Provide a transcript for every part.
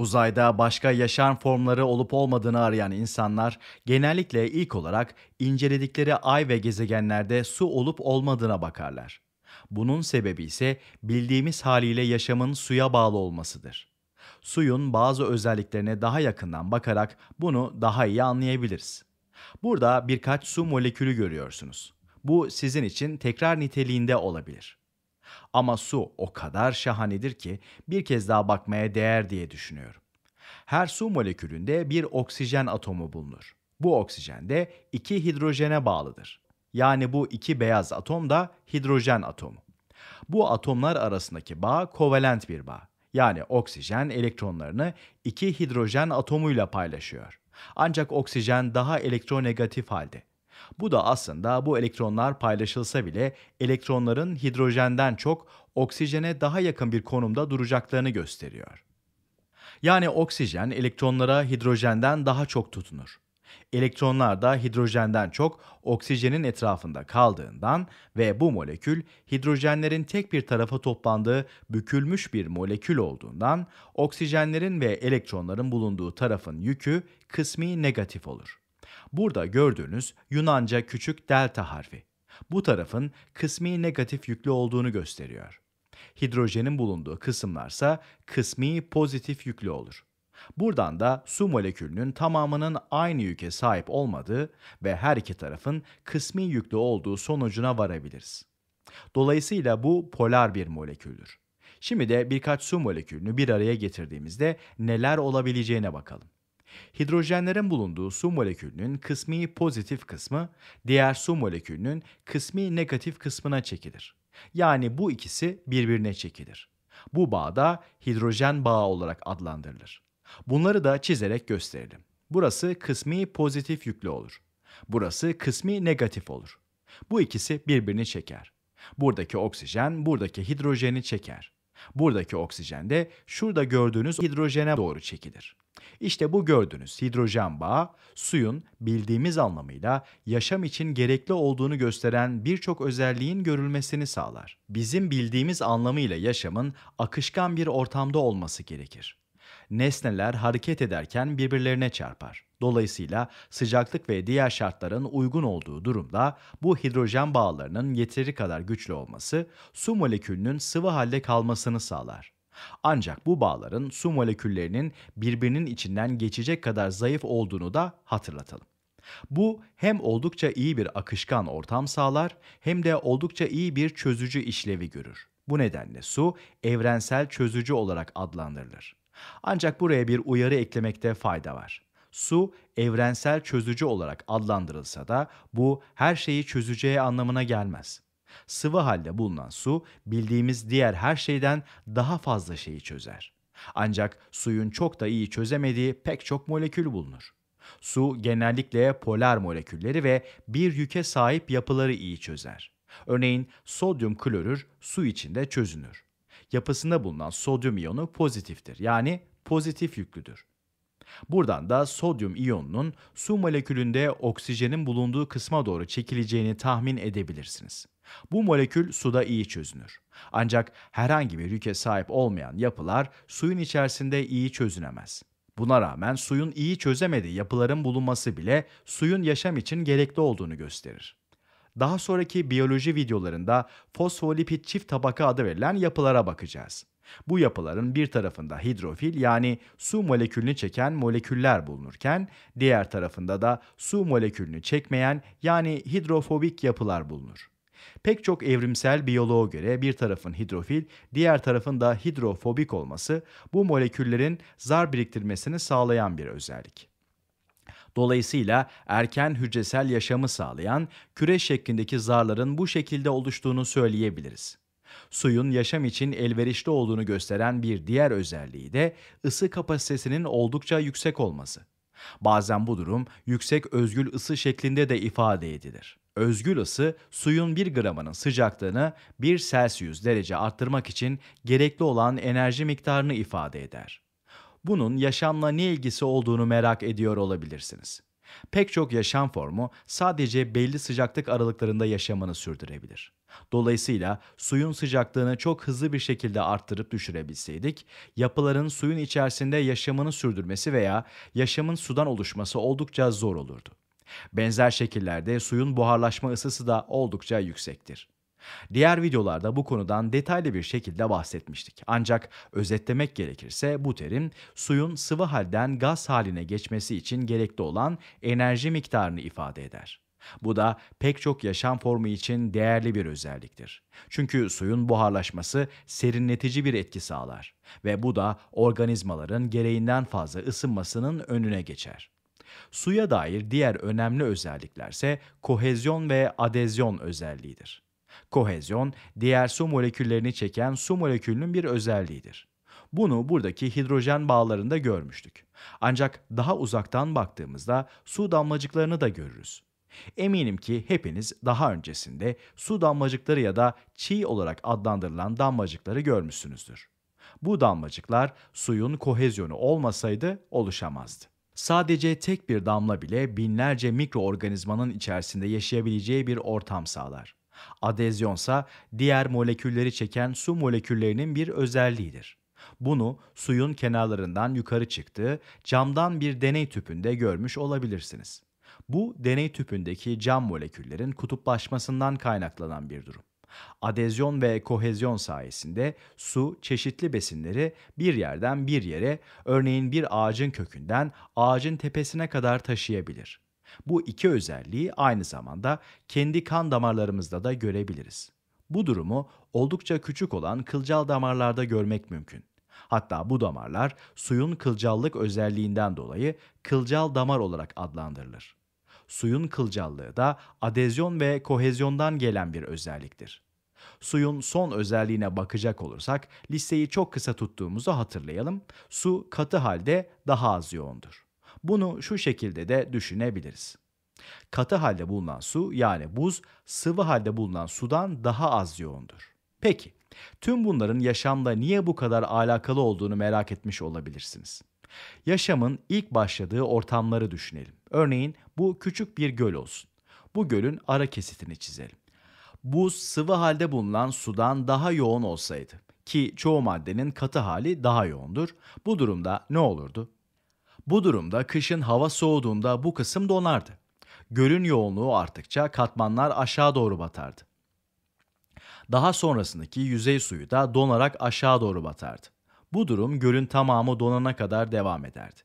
Uzayda başka yaşam formları olup olmadığını arayan insanlar genellikle ilk olarak inceledikleri ay ve gezegenlerde su olup olmadığına bakarlar. Bunun sebebi ise bildiğimiz haliyle yaşamın suya bağlı olmasıdır. Suyun bazı özelliklerine daha yakından bakarak bunu daha iyi anlayabiliriz. Burada birkaç su molekülü görüyorsunuz. Bu sizin için tekrar niteliğinde olabilir. Ama su o kadar şahanedir ki bir kez daha bakmaya değer diye düşünüyorum. Her su molekülünde bir oksijen atomu bulunur. Bu oksijen de iki hidrojene bağlıdır. Yani bu iki beyaz atom da hidrojen atomu. Bu atomlar arasındaki bağ kovalent bir bağ. Yani oksijen elektronlarını iki hidrojen atomuyla paylaşıyor. Ancak oksijen daha elektronegatif halde. Bu da aslında bu elektronlar paylaşılsa bile elektronların hidrojenden çok oksijene daha yakın bir konumda duracaklarını gösteriyor. Yani oksijen elektronlara hidrojenden daha çok tutunur. Elektronlar da hidrojenden çok oksijenin etrafında kaldığından ve bu molekül hidrojenlerin tek bir tarafa toplandığı bükülmüş bir molekül olduğundan oksijenlerin ve elektronların bulunduğu tarafın yükü kısmi negatif olur. Burada gördüğünüz Yunanca küçük delta harfi. Bu tarafın kısmi negatif yüklü olduğunu gösteriyor. Hidrojenin bulunduğu kısımlarsa kısmi pozitif yüklü olur. Buradan da su molekülünün tamamının aynı yüke sahip olmadığı ve her iki tarafın kısmi yüklü olduğu sonucuna varabiliriz. Dolayısıyla bu polar bir moleküldür. Şimdi de birkaç su molekülünü bir araya getirdiğimizde neler olabileceğine bakalım. Hidrojenlerin bulunduğu su molekülünün kısmi pozitif kısmı diğer su molekülünün kısmi negatif kısmına çekilir. Yani bu ikisi birbirine çekilir. Bu bağda hidrojen bağı olarak adlandırılır. Bunları da çizerek gösterelim. Burası kısmi pozitif yüklü olur. Burası kısmi negatif olur. Bu ikisi birbirini çeker. Buradaki oksijen buradaki hidrojeni çeker. Buradaki oksijen de şurada gördüğünüz hidrojene doğru çekilir. İşte bu gördüğünüz hidrojen bağı suyun bildiğimiz anlamıyla yaşam için gerekli olduğunu gösteren birçok özelliğin görülmesini sağlar. Bizim bildiğimiz anlamıyla yaşamın akışkan bir ortamda olması gerekir. Nesneler hareket ederken birbirlerine çarpar. Dolayısıyla sıcaklık ve diğer şartların uygun olduğu durumda bu hidrojen bağlarının yeteri kadar güçlü olması su molekülünün sıvı halde kalmasını sağlar. Ancak bu bağların su moleküllerinin birbirinin içinden geçecek kadar zayıf olduğunu da hatırlatalım. Bu hem oldukça iyi bir akışkan ortam sağlar hem de oldukça iyi bir çözücü işlevi görür. Bu nedenle su evrensel çözücü olarak adlandırılır. Ancak buraya bir uyarı eklemekte fayda var. Su evrensel çözücü olarak adlandırılsa da bu her şeyi çözeceği anlamına gelmez. Sıvı halde bulunan su bildiğimiz diğer her şeyden daha fazla şeyi çözer. Ancak suyun çok da iyi çözemediği pek çok molekül bulunur. Su genellikle polar molekülleri ve bir yüke sahip yapıları iyi çözer. Örneğin sodyum klorür su içinde çözünür. Yapısında bulunan sodyum iyonu pozitiftir yani pozitif yüklüdür. Buradan da sodyum iyonunun su molekülünde oksijenin bulunduğu kısma doğru çekileceğini tahmin edebilirsiniz. Bu molekül suda iyi çözünür. Ancak herhangi bir yüke sahip olmayan yapılar suyun içerisinde iyi çözünemez. Buna rağmen suyun iyi çözemediği yapıların bulunması bile suyun yaşam için gerekli olduğunu gösterir. Daha sonraki biyoloji videolarında fosfolipid çift tabaka adı verilen yapılara bakacağız. Bu yapıların bir tarafında hidrofil yani su molekülünü çeken moleküller bulunurken diğer tarafında da su molekülünü çekmeyen yani hidrofobik yapılar bulunur. Pek çok evrimsel biyoloğa göre bir tarafın hidrofil, diğer tarafın da hidrofobik olması bu moleküllerin zar biriktirmesini sağlayan bir özellik. Dolayısıyla erken hücresel yaşamı sağlayan küre şeklindeki zarların bu şekilde oluştuğunu söyleyebiliriz. Suyun yaşam için elverişli olduğunu gösteren bir diğer özelliği de ısı kapasitesinin oldukça yüksek olması. Bazen bu durum yüksek özgül ısı şeklinde de ifade edilir. Özgül ısı suyun 1 gramının sıcaklığını 1 Celsius derece arttırmak için gerekli olan enerji miktarını ifade eder. Bunun yaşamla ne ilgisi olduğunu merak ediyor olabilirsiniz. Pek çok yaşam formu sadece belli sıcaklık aralıklarında yaşamını sürdürebilir. Dolayısıyla suyun sıcaklığını çok hızlı bir şekilde arttırıp düşürebilseydik, yapıların suyun içerisinde yaşamını sürdürmesi veya yaşamın sudan oluşması oldukça zor olurdu. Benzer şekillerde suyun buharlaşma ısısı da oldukça yüksektir. Diğer videolarda bu konudan detaylı bir şekilde bahsetmiştik. Ancak özetlemek gerekirse bu terim suyun sıvı halden gaz haline geçmesi için gerekli olan enerji miktarını ifade eder. Bu da pek çok yaşam formu için değerli bir özelliktir. Çünkü suyun buharlaşması serinletici bir etki sağlar ve bu da organizmaların gereğinden fazla ısınmasının önüne geçer. Suya dair diğer önemli özelliklerse kohezyon ve adezyon özelliğidir. Kohezyon, diğer su moleküllerini çeken su molekülünün bir özelliğidir. Bunu buradaki hidrojen bağlarında görmüştük. Ancak daha uzaktan baktığımızda su damlacıklarını da görürüz. Eminim ki hepiniz daha öncesinde su damlacıkları ya da çiğ olarak adlandırılan damlacıkları görmüşsünüzdür. Bu damlacıklar suyun kohezyonu olmasaydı oluşamazdı. Sadece tek bir damla bile binlerce mikroorganizmanın içerisinde yaşayabileceği bir ortam sağlar. Adezyonsa diğer molekülleri çeken su moleküllerinin bir özelliğidir. Bunu suyun kenarlarından yukarı çıktığı camdan bir deney tüpünde görmüş olabilirsiniz. Bu deney tüpündeki cam moleküllerin kutuplaşmasından kaynaklanan bir durum. Adezyon ve kohezyon sayesinde su çeşitli besinleri bir yerden bir yere, örneğin bir ağacın kökünden ağacın tepesine kadar taşıyabilir. Bu iki özelliği aynı zamanda kendi kan damarlarımızda da görebiliriz. Bu durumu oldukça küçük olan kılcal damarlarda görmek mümkün. Hatta bu damarlar suyun kılcallık özelliğinden dolayı kılcal damar olarak adlandırılır. Suyun kılcallığı da adezyon ve kohezyondan gelen bir özelliktir. Suyun son özelliğine bakacak olursak listeyi çok kısa tuttuğumuzu hatırlayalım. Su katı halde daha az yoğundur. Bunu şu şekilde de düşünebiliriz. Katı halde bulunan su yani buz sıvı halde bulunan sudan daha az yoğundur. Peki tüm bunların yaşamda niye bu kadar alakalı olduğunu merak etmiş olabilirsiniz. Yaşamın ilk başladığı ortamları düşünelim. Örneğin bu küçük bir göl olsun. Bu gölün ara kesitini çizelim. Bu sıvı halde bulunan sudan daha yoğun olsaydı ki çoğu maddenin katı hali daha yoğundur. Bu durumda ne olurdu? Bu durumda kışın hava soğuduğunda bu kısım donardı. Gölün yoğunluğu arttıkça katmanlar aşağı doğru batardı. Daha sonrasındaki yüzey suyu da donarak aşağı doğru batardı. Bu durum gölün tamamı donana kadar devam ederdi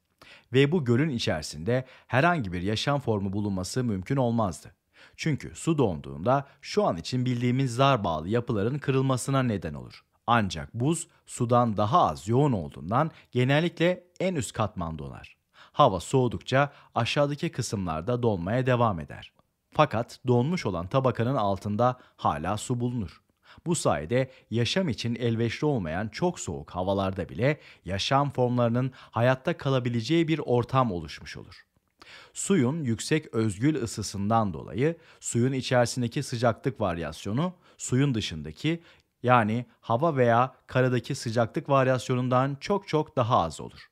ve bu gölün içerisinde herhangi bir yaşam formu bulunması mümkün olmazdı. Çünkü su donduğunda şu an için bildiğimiz zar bağlı yapıların kırılmasına neden olur. Ancak buz sudan daha az yoğun olduğundan genellikle en üst katman donar. Hava soğudukça aşağıdaki kısımlarda donmaya devam eder. Fakat donmuş olan tabakanın altında hala su bulunur. Bu sayede yaşam için elverişli olmayan çok soğuk havalarda bile yaşam formlarının hayatta kalabileceği bir ortam oluşmuş olur. Suyun yüksek özgül ısısından dolayı suyun içerisindeki sıcaklık varyasyonu suyun dışındaki yani hava veya karadaki sıcaklık varyasyonundan çok çok daha az olur.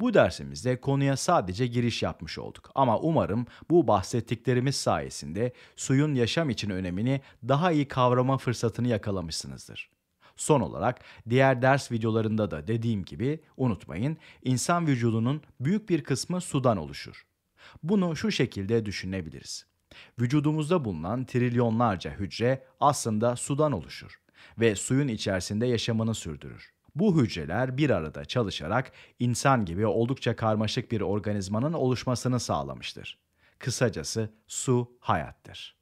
Bu dersimizde konuya sadece giriş yapmış olduk ama umarım bu bahsettiklerimiz sayesinde suyun yaşam için önemini daha iyi kavrama fırsatını yakalamışsınızdır. Son olarak diğer ders videolarında da dediğim gibi unutmayın insan vücudunun büyük bir kısmı sudan oluşur. Bunu şu şekilde düşünebiliriz. Vücudumuzda bulunan trilyonlarca hücre aslında sudan oluşur ve suyun içerisinde yaşamını sürdürür. Bu hücreler bir arada çalışarak insan gibi oldukça karmaşık bir organizmanın oluşmasını sağlamıştır. Kısacası su hayattır.